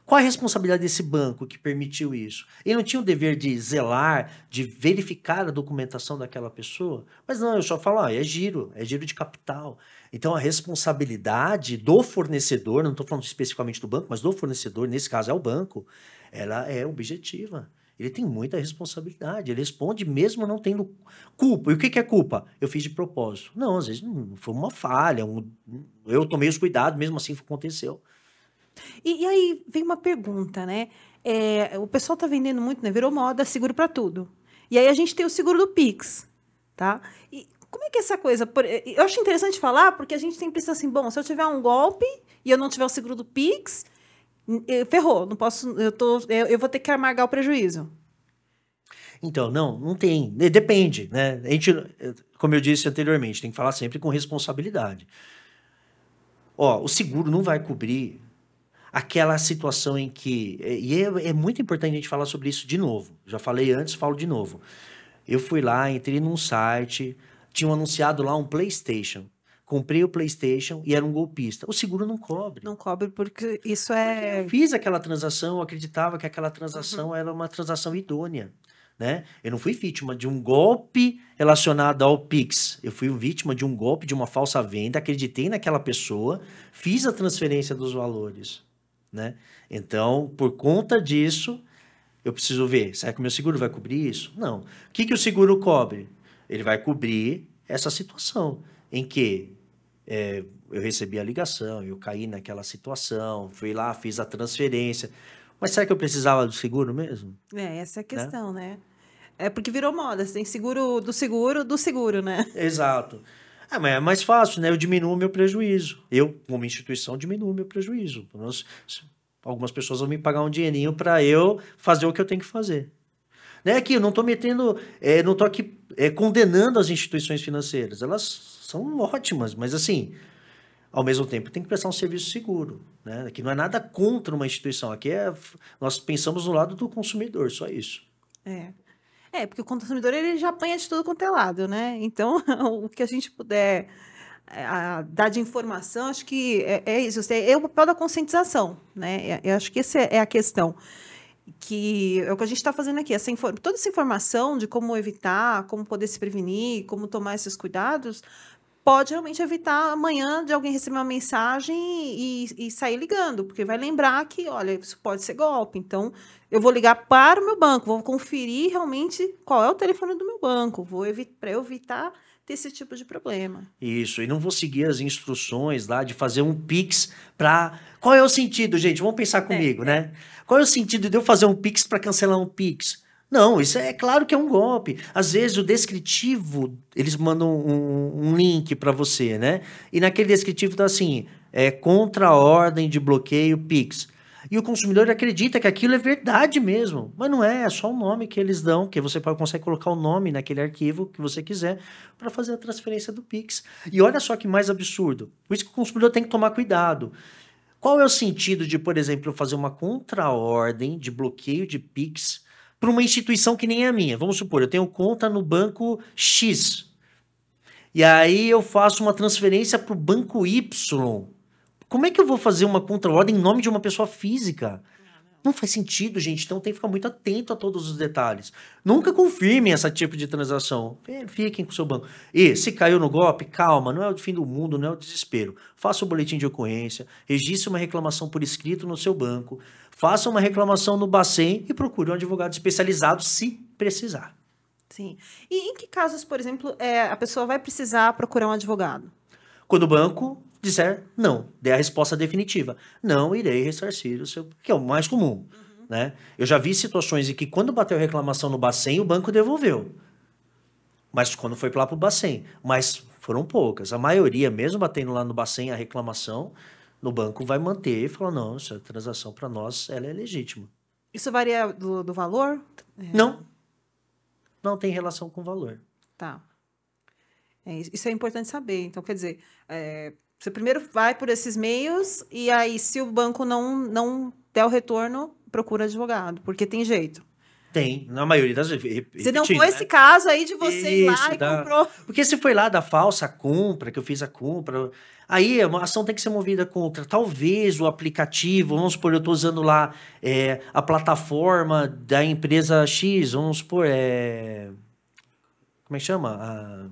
Qual a responsabilidade desse banco que permitiu isso? Ele não tinha o dever de zelar, de verificar a documentação daquela pessoa? Mas não, eu só falo, ah, é giro, é giro de capital. Então a responsabilidade do fornecedor, não estou falando especificamente do banco, mas do fornecedor, nesse caso é o banco, ela é objetiva ele tem muita responsabilidade. Ele responde mesmo não tendo culpa. E o que, que é culpa? Eu fiz de propósito. Não, às vezes hum, foi uma falha, um, eu tomei os cuidados, mesmo assim aconteceu. E, e aí vem uma pergunta, né? É, o pessoal está vendendo muito, né? Virou moda, seguro para tudo. E aí a gente tem o seguro do Pix, tá? E como é que é essa coisa? Eu acho interessante falar, porque a gente tem que pensar assim, bom, se eu tiver um golpe e eu não tiver o seguro do Pix, eh, ferrou, não posso, eu, tô, eu, eu vou ter que amargar o prejuízo. Então, não, não tem. Depende, né? A gente, como eu disse anteriormente, tem que falar sempre com responsabilidade. Ó, o seguro não vai cobrir aquela situação em que. É, e é, é, muito importante a gente falar sobre isso de novo. Já falei antes, falo de novo. Eu fui lá, entrei num site, tinham anunciado lá um PlayStation. Comprei o PlayStation e era um golpista. O seguro não cobre. Não cobre porque isso é. Porque eu fiz aquela transação, eu acreditava que aquela transação uhum. era uma transação idônea. Né? Eu não fui vítima de um golpe relacionado ao Pix. Eu fui vítima de um golpe, de uma falsa venda, acreditei naquela pessoa, fiz a transferência dos valores né? Então, por conta disso, eu preciso ver, será que o meu seguro vai cobrir isso? Não. O que, que o seguro cobre? Ele vai cobrir essa situação em que é, eu recebi a ligação, eu caí naquela situação, fui lá, fiz a transferência. Mas será que eu precisava do seguro mesmo? É, essa é a né? questão, né? né? É porque virou moda, você tem seguro do seguro do seguro, né? Exato. É, mas é mais fácil, né? Eu diminuo meu prejuízo. Eu, como instituição, diminuo meu prejuízo. Nós, algumas pessoas vão me pagar um dinheirinho para eu fazer o que eu tenho que fazer. Né? Aqui, eu não estou metendo, é, não estou aqui é, condenando as instituições financeiras. Elas são ótimas, mas assim, ao mesmo tempo tem que prestar um serviço seguro. Né? Aqui não é nada contra uma instituição. Aqui é, nós pensamos no lado do consumidor, só isso. É. É, porque o consumidor ele já apanha de tudo quanto é lado, né? Então, o que a gente puder é, a, dar de informação, acho que é, é isso. Assim, é, o papel da conscientização, né? É, eu acho que essa é, é a questão. Que é o que a gente está fazendo aqui, essa toda essa informação de como evitar, como poder se prevenir, como tomar esses cuidados, pode realmente evitar amanhã de alguém receber uma mensagem e, e, sair ligando, porque vai lembrar que, olha, isso pode ser golpe. Então, eu vou ligar para o meu banco, vou conferir realmente qual é o telefone do meu banco, vou evit para evitar ter esse tipo de problema. Isso, e não vou seguir as instruções lá de fazer um Pix para. Qual é o sentido, gente? Vamos pensar é, comigo, é, né? Qual é o sentido de eu fazer um Pix para cancelar um Pix? Não, isso é, claro que é um golpe. Às vezes o descritivo, eles mandam um, um link para você, né? E naquele descritivo tá assim, é contra a ordem de bloqueio Pix. E o consumidor acredita que aquilo é verdade mesmo, mas não é, é só o nome que eles dão, que você consegue colocar o nome naquele arquivo que você quiser para fazer a transferência do Pix. E olha só que mais absurdo. Por isso que o consumidor tem que tomar cuidado. Qual é o sentido de, por exemplo, eu fazer uma contra-ordem de bloqueio de Pix para uma instituição que nem é a minha. Vamos supor, eu tenho conta no banco X. E aí eu faço uma transferência para o banco Y. Como é que eu vou fazer uma contra-ordem em nome de uma pessoa física? Não faz sentido, gente. Então tem que ficar muito atento a todos os detalhes. Nunca confirmem esse tipo de transação. Fiquem com o seu banco. E se caiu no golpe, calma, não é o fim do mundo, não é o desespero. Faça o boletim de ocorrência, registre uma reclamação por escrito no seu banco faça uma reclamação no Bacen e procure um advogado especializado se precisar. Sim. E em que casos, por exemplo, é, a pessoa vai precisar procurar um advogado? Quando o banco disser não, dê a resposta definitiva. Não irei ressarcir o seu... Que é o mais comum, uhum. né? Eu já vi situações em que quando bateu reclamação no Bacen, o banco devolveu. Mas quando foi lá para o Bacen. Mas foram poucas. A maioria, mesmo batendo lá no Bacen a reclamação, no banco vai manter e falar, não, essa transação para nós ela é legítima. Isso varia do, do valor? É. Não. Não tem relação com o valor. Tá. É, isso é importante saber. Então, quer dizer, é, você primeiro vai por esses meios e aí, se o banco não, não der o retorno, procura advogado, porque tem jeito. Tem, na maioria das vezes. Você não foi né? esse caso aí de você Isso, ir lá e da... comprou. Porque se foi lá da falsa compra, que eu fiz a compra, aí é a ação tem que ser movida contra talvez o aplicativo, vamos supor, eu estou usando lá é, a plataforma da empresa X, vamos supor, é... como é que chama? A...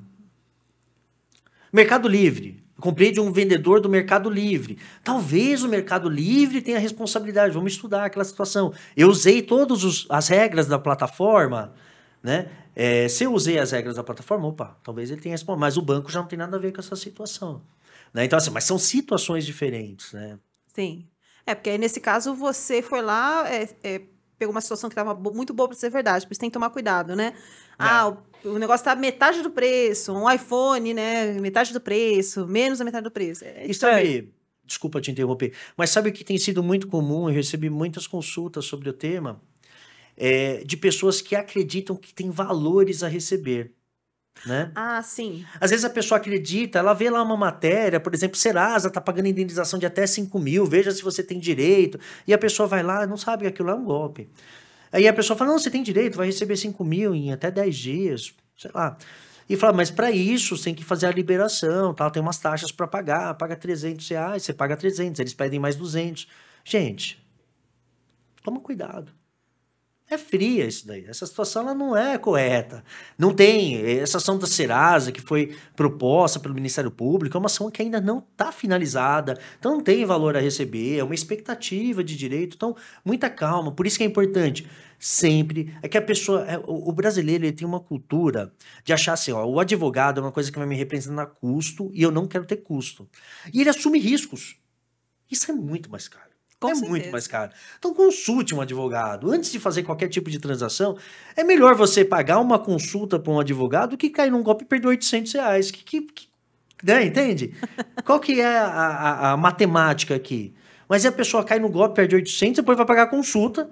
Mercado Livre comprei de um vendedor do Mercado Livre. Talvez o Mercado Livre tenha responsabilidade. Vamos estudar aquela situação. Eu usei todas as regras da plataforma, né? É, se eu usei as regras da plataforma, opa, talvez ele tenha responsabilidade. Mas o banco já não tem nada a ver com essa situação. Né? Então, assim, mas são situações diferentes, né? Sim. É, porque aí nesse caso você foi lá, é, é, pegou uma situação que estava muito boa para ser é verdade, por isso tem que tomar cuidado, né? É. Ah, o o negócio tá metade do preço, um iPhone, né? Metade do preço, menos da metade do preço. É e sabe, desculpa te interromper, mas sabe o que tem sido muito comum? Eu recebi muitas consultas sobre o tema é, de pessoas que acreditam que tem valores a receber. Né? Ah, sim. Às vezes a pessoa acredita, ela vê lá uma matéria, por exemplo, Serasa tá pagando indenização de até 5 mil, veja se você tem direito. E a pessoa vai lá não sabe que aquilo é um golpe. Aí a pessoa fala: não, você tem direito, vai receber 5 mil em até 10 dias, sei lá. E fala, mas para isso você tem que fazer a liberação, tal, tem umas taxas para pagar, paga 300 reais, você paga 300, eles pedem mais 200. Gente, toma cuidado. É fria isso daí. Essa situação ela não é correta. Não tem. Essa ação da Serasa que foi proposta pelo Ministério Público é uma ação que ainda não está finalizada. Então não tem valor a receber, é uma expectativa de direito. Então, muita calma. Por isso que é importante sempre. É que a pessoa. É, o, o brasileiro ele tem uma cultura de achar assim: ó, o advogado é uma coisa que vai me representar custo e eu não quero ter custo. E ele assume riscos. Isso é muito mais caro. Com é certeza. muito mais caro. Então consulte um advogado. Antes de fazer qualquer tipo de transação, é melhor você pagar uma consulta para um advogado que cair num golpe e perder 800 reais. Que, que, que né? Entende? Qual que é a, a, a matemática aqui? Mas a pessoa cai no golpe, perde 800, depois vai pagar a consulta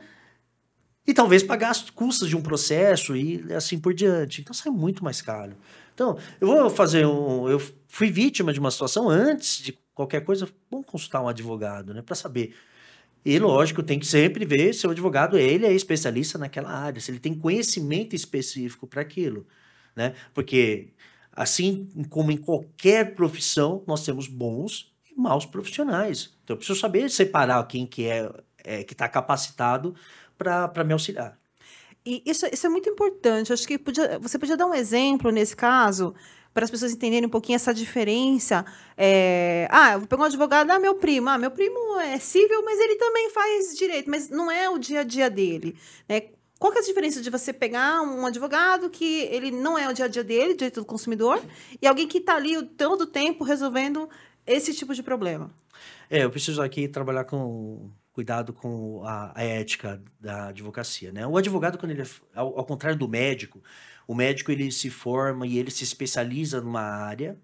e talvez pagar as custas de um processo e assim por diante. Então sai muito mais caro. Então, eu vou fazer um. Eu fui vítima de uma situação antes de qualquer coisa, vamos consultar um advogado, né? Para saber. E lógico, tem que sempre ver se o advogado ele é especialista naquela área, se ele tem conhecimento específico para aquilo, né? Porque assim como em qualquer profissão, nós temos bons e maus profissionais. Então eu preciso saber separar quem que é, é que está capacitado para me auxiliar. E isso, isso, é muito importante. Acho que podia, você podia dar um exemplo nesse caso, para as pessoas entenderem um pouquinho essa diferença. É, ah, eu vou pegar um advogado, ah, meu primo. Ah, meu primo é civil, mas ele também faz direito, mas não é o dia a dia dele. Né? Qual que é a diferença de você pegar um advogado que ele não é o dia a dia dele, direito do consumidor, e alguém que está ali todo o tempo resolvendo esse tipo de problema? É, eu preciso aqui trabalhar com cuidado com a, a ética da advocacia, né? O advogado, quando ele, é ao, ao contrário do médico, o médico ele se forma e ele se especializa numa área,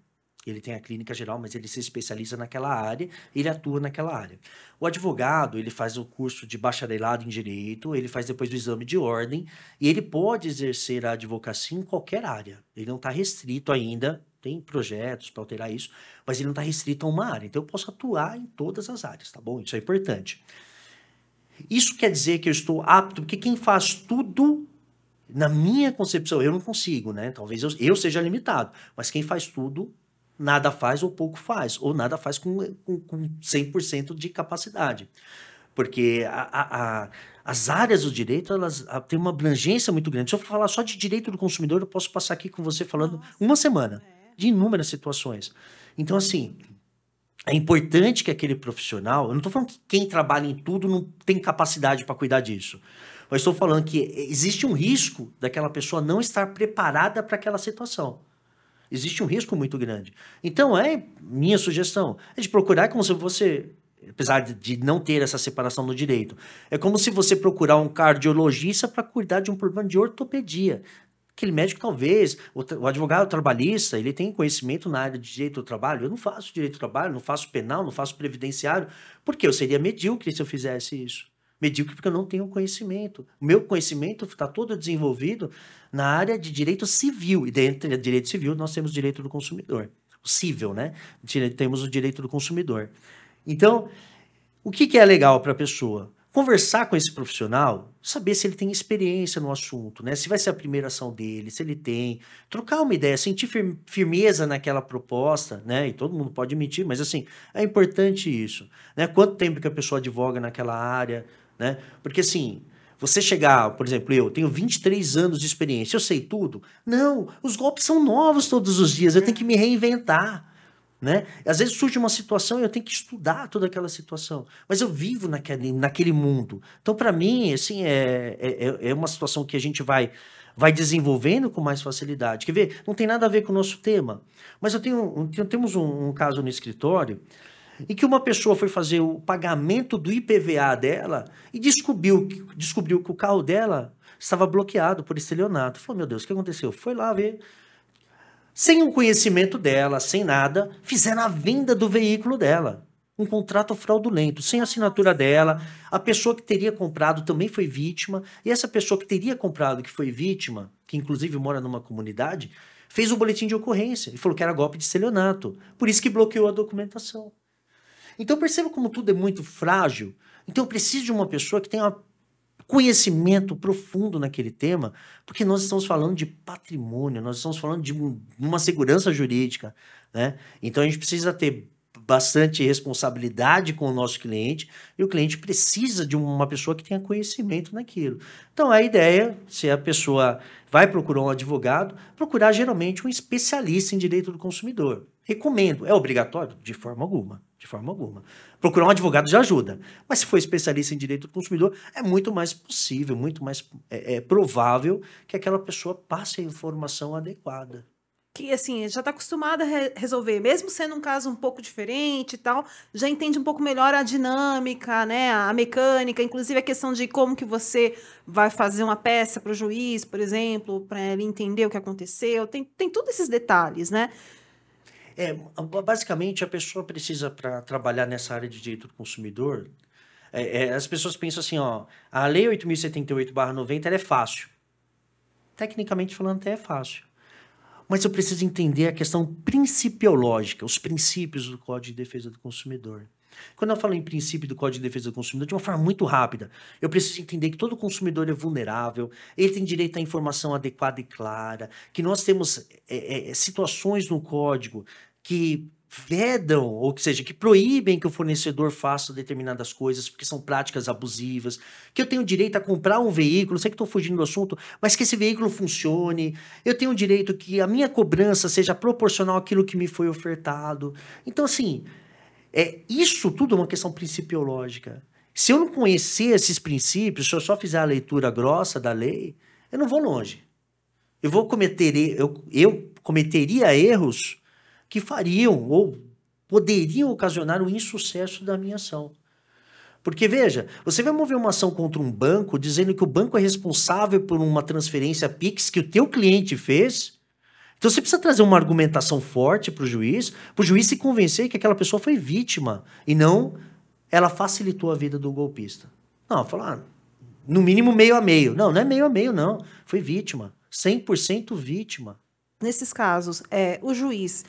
ele tem a clínica geral, mas ele se especializa naquela área, ele atua naquela área. O advogado, ele faz o curso de bacharelado em direito, ele faz depois o exame de ordem, e ele pode exercer a advocacia em qualquer área. Ele não está restrito ainda tem projetos para alterar isso, mas ele não está restrito a uma área. Então eu posso atuar em todas as áreas, tá bom? Isso é importante. Isso quer dizer que eu estou apto, porque quem faz tudo, na minha concepção, eu não consigo, né? Talvez eu, eu seja limitado, mas quem faz tudo, nada faz ou pouco faz, ou nada faz com, com, com 100% de capacidade. Porque a, a, a as áreas do direito elas ah, têm uma abrangência muito grande. Se eu falar só de direito do consumidor, eu posso passar aqui com você falando Nossa, uma semana. É de inúmeras situações. Então, assim, é importante que aquele profissional. Eu não estou falando que quem trabalha em tudo não tem capacidade para cuidar disso. Mas estou falando que existe um risco daquela pessoa não estar preparada para aquela situação. Existe um risco muito grande. Então, é minha sugestão é de procurar como se você apesar de não ter essa separação no direito. É como se você procurar um cardiologista para cuidar de um problema de ortopedia. Aquele médico, talvez, o, o advogado trabalhista, ele tem conhecimento na área de direito do trabalho. Eu não faço direito do trabalho, não faço penal, não faço previdenciário, porque eu seria medíocre se eu fizesse isso. Medíocre porque eu não tenho conhecimento. O meu conhecimento está todo desenvolvido na área de direito civil. E dentro do direito civil, nós temos direito do consumidor. O civil, né? Temos o direito do consumidor. Então, o que, que é legal para a pessoa? conversar com esse profissional, saber se ele tem experiência no assunto, né? Se vai ser a primeira ação dele, se ele tem, trocar uma ideia, sentir firmeza naquela proposta, né? E todo mundo pode mentir, mas assim, é importante isso, né? Quanto tempo que a pessoa advoga naquela área, né? Porque assim, você chegar, por exemplo, eu tenho 23 anos de experiência, eu sei tudo. Não, os golpes são novos todos os dias, eu tenho que me reinventar. Né? Às vezes surge uma situação e eu tenho que estudar toda aquela situação, mas eu vivo naquele, naquele mundo. Então, para mim, assim, é, é, é, é, uma situação que a gente vai vai desenvolvendo com mais facilidade. Quer ver? Não tem nada a ver com o nosso tema, mas eu tenho, eu, temos um, um caso no escritório em que uma pessoa foi fazer o pagamento do IPVA dela e descobriu, descobriu que o carro dela estava bloqueado por estelionato. Falou, meu Deus, o que aconteceu? Foi lá ver, sem o conhecimento dela, sem nada, fizeram a venda do veículo dela. Um contrato fraudulento, sem assinatura dela. A pessoa que teria comprado também foi vítima. E essa pessoa que teria comprado, que foi vítima, que inclusive mora numa comunidade, fez o boletim de ocorrência e falou que era golpe de celionato. Por isso que bloqueou a documentação. Então perceba como tudo é muito frágil. Então eu preciso de uma pessoa que tenha uma conhecimento profundo naquele tema, porque nós estamos falando de patrimônio, nós estamos falando de uma segurança jurídica, né? Então a gente precisa ter bastante responsabilidade com o nosso cliente e o cliente precisa de uma pessoa que tenha conhecimento naquilo. Então a ideia, se a pessoa vai procurar um advogado, procurar geralmente um especialista em direito do consumidor. Recomendo, é obrigatório de forma alguma de forma alguma. Procurar um advogado já ajuda. Mas se for especialista em direito do consumidor, é muito mais possível, muito mais é, é provável que aquela pessoa passe a informação adequada. Que, assim, já está acostumada a re resolver, mesmo sendo um caso um pouco diferente e tal, já entende um pouco melhor a dinâmica, né, a mecânica, inclusive a questão de como que você vai fazer uma peça para o juiz, por exemplo, para ele entender o que aconteceu, tem, tem todos esses detalhes, né? É, basicamente, a pessoa precisa, para trabalhar nessa área de direito do consumidor, é, é, as pessoas pensam assim, ó, a lei 8.078-90 é fácil. Tecnicamente falando, até é fácil. Mas eu preciso entender a questão principiológica, os princípios do Código de Defesa do Consumidor. Quando eu falo em princípio do Código de Defesa do Consumidor, de uma forma muito rápida, eu preciso entender que todo consumidor é vulnerável, ele tem direito à informação adequada e clara, que nós temos é, é, é situações no Código que vedam, ou que seja, que proíbem que o fornecedor faça determinadas coisas, porque são práticas abusivas, que eu tenho direito a comprar um veículo, sei que estou fugindo do assunto, mas que esse veículo funcione, eu tenho direito que a minha cobrança seja proporcional àquilo que me foi ofertado. Então, assim, é, isso tudo é uma questão principiológica. Se eu não conhecer esses princípios, se eu só fizer a leitura grossa da lei, eu não vou longe. Eu vou cometer, eu, eu cometeria erros que fariam ou poderiam ocasionar o insucesso da minha ação. Porque veja, você vai mover uma ação contra um banco dizendo que o banco é responsável por uma transferência Pix que o teu cliente fez. Então você precisa trazer uma argumentação forte para o juiz, para o juiz se convencer que aquela pessoa foi vítima e não ela facilitou a vida do golpista. Não, falar ah, no mínimo meio a meio. Não, não é meio a meio não, foi vítima, 100% vítima. Nesses casos, é o juiz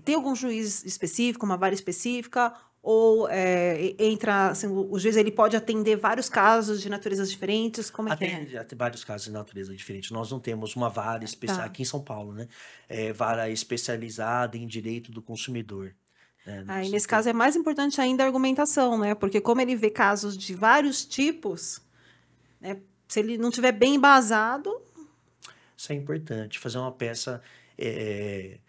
tem algum juiz específico, uma vara específica, ou é, entra assim, o juiz ele pode atender vários casos de naturezas diferentes como é atende, que é? vários casos de natureza diferente nós não temos uma vara especial tá. aqui em São Paulo né é, vara especializada em direito do consumidor né? aí nesse caso é mais importante ainda a argumentação né porque como ele vê casos de vários tipos né, se ele não tiver bem embasado isso é importante fazer uma peça é, é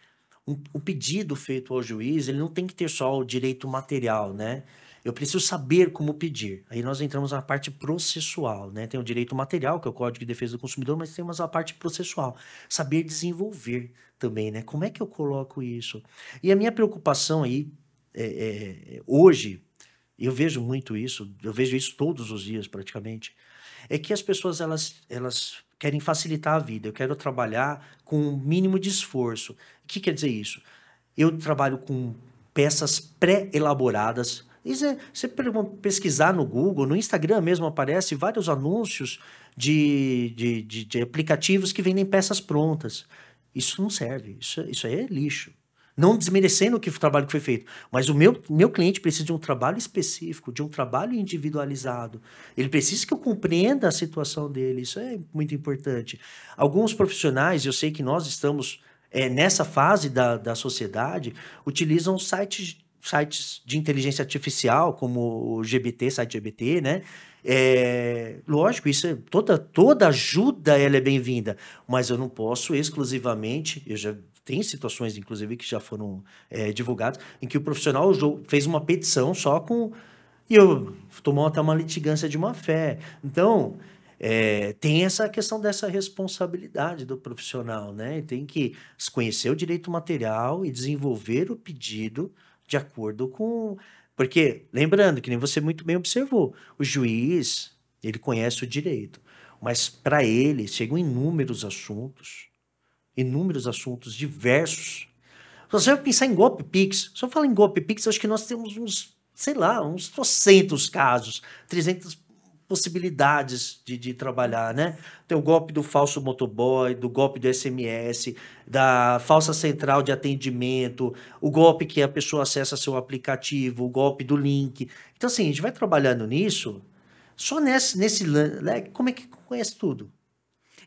um, um pedido feito ao juiz, ele não tem que ter só o direito material, né? Eu preciso saber como pedir. Aí nós entramos na parte processual, né? Tem o direito material, que é o Código de Defesa do Consumidor, mas temos a parte processual. Saber desenvolver também, né? Como é que eu coloco isso? E a minha preocupação aí, é, é, hoje, eu vejo muito isso, eu vejo isso todos os dias praticamente, é que as pessoas, elas, elas querem facilitar a vida. Eu quero trabalhar com o mínimo de esforço. O que quer dizer isso? Eu trabalho com peças pré-elaboradas. É, você pesquisar no Google, no Instagram mesmo aparece vários anúncios de, de, de, de aplicativos que vendem peças prontas. Isso não serve, isso, isso aí é lixo. Não desmerecendo o, que, o trabalho que foi feito, mas o meu, meu cliente precisa de um trabalho específico, de um trabalho individualizado. Ele precisa que eu compreenda a situação dele, isso é muito importante. Alguns profissionais, eu sei que nós estamos é, nessa fase da, da sociedade, utilizam sites, sites de inteligência artificial, como o GBT, site GBT, né? É, lógico, isso é, toda, toda ajuda ela é bem-vinda, mas eu não posso exclusivamente, eu já tem situações, inclusive, que já foram é, divulgadas, em que o profissional fez uma petição só com. E eu tomou até uma litigância de má fé. Então, é, tem essa questão dessa responsabilidade do profissional, né? Tem que conhecer o direito material e desenvolver o pedido de acordo com. Porque, lembrando, que nem você muito bem observou, o juiz, ele conhece o direito, mas para ele chegam inúmeros assuntos inúmeros assuntos diversos. Se você pensar em golpe Pix, se eu falar em golpe Pix, acho que nós temos uns, sei lá, uns trocentos casos, 300 possibilidades de, de trabalhar, né? Tem o golpe do falso motoboy, do golpe do SMS, da falsa central de atendimento, o golpe que a pessoa acessa seu aplicativo, o golpe do link. Então, assim, a gente vai trabalhando nisso, só nesse, nesse né? como é que conhece tudo?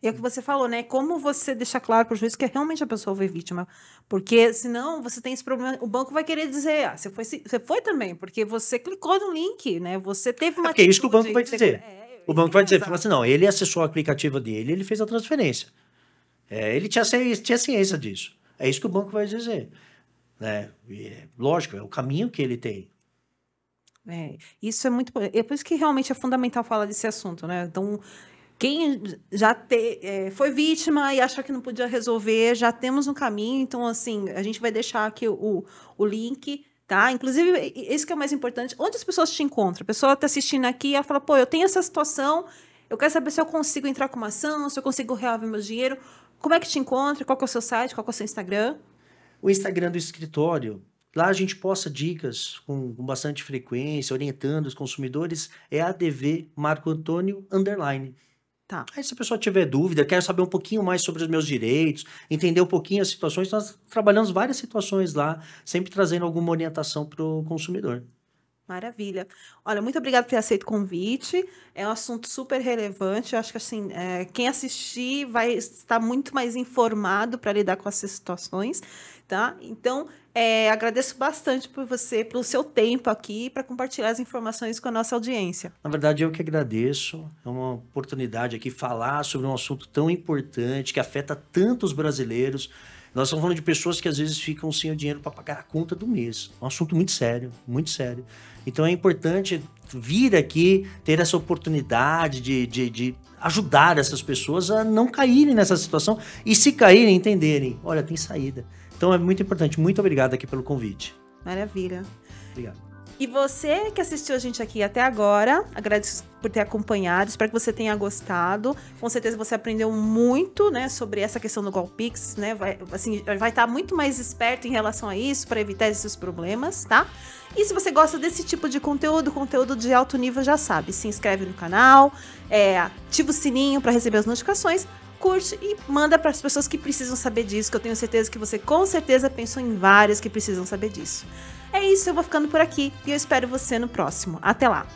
é o que você falou, né? Como você deixar claro para o juiz que é realmente a pessoa foi vítima. Porque senão você tem esse problema. O banco vai querer dizer, ah, você foi, você foi também, porque você clicou no link, né? Você teve é uma. É porque é isso que o banco vai dizer. É, o banco vai dizer, falou assim, não, ele acessou a aplicativo dele, ele fez a transferência. É, ele tinha, tinha ciência disso. É isso que o banco vai dizer. Né? E, é lógico, é o caminho que ele tem. É, isso é muito. É por isso que realmente é fundamental falar desse assunto, né? Então, quem já te, é, foi vítima e acha que não podia resolver, já temos um caminho. Então, assim, a gente vai deixar aqui o, o link, tá? Inclusive, isso que é o mais importante. Onde as pessoas te encontram? A pessoa está assistindo aqui e ela fala, pô, eu tenho essa situação, eu quero saber se eu consigo entrar com uma ação, se eu consigo reaver meu dinheiro. Como é que te encontra? Qual é o seu site? Qual é o seu Instagram? O Instagram do escritório, Lá a gente posta dicas com, com, bastante frequência, orientando os consumidores. É ADV Marco Antônio Underline. Tá. Aí se a pessoa tiver dúvida, quer saber um pouquinho mais sobre os meus direitos, entender um pouquinho as situações, nós trabalhamos várias situações lá, sempre trazendo alguma orientação para o consumidor. Maravilha. Olha, muito obrigada por ter aceito o convite. É um assunto super relevante. Eu acho que assim, é, quem assistir vai estar muito mais informado para lidar com essas situações, tá? Então, é, agradeço bastante por você, pelo seu tempo aqui, para compartilhar as informações com a nossa audiência. Na verdade, eu que agradeço. É uma oportunidade aqui falar sobre um assunto tão importante que afeta tantos brasileiros. Nós estamos falando de pessoas que às vezes ficam sem o dinheiro para pagar a conta do mês. É um assunto muito sério, muito sério. Então é importante vir aqui, ter essa oportunidade de, de, de ajudar essas pessoas a não caírem nessa situação e, se caírem, entenderem: olha, tem saída. Então é muito importante. Muito obrigado aqui pelo convite. Maravilha. Obrigado. E você que assistiu a gente aqui até agora, agradeço por ter acompanhado, espero que você tenha gostado. Com certeza você aprendeu muito, né, sobre essa questão do Golpix, né? Vai, assim, vai estar muito mais esperto em relação a isso para evitar esses problemas, tá? E se você gosta desse tipo de conteúdo, conteúdo de alto nível, já sabe, se inscreve no canal, é, ativa o sininho para receber as notificações curte e manda para as pessoas que precisam saber disso, que eu tenho certeza que você com certeza pensou em várias que precisam saber disso. É isso, eu vou ficando por aqui e eu espero você no próximo. Até lá!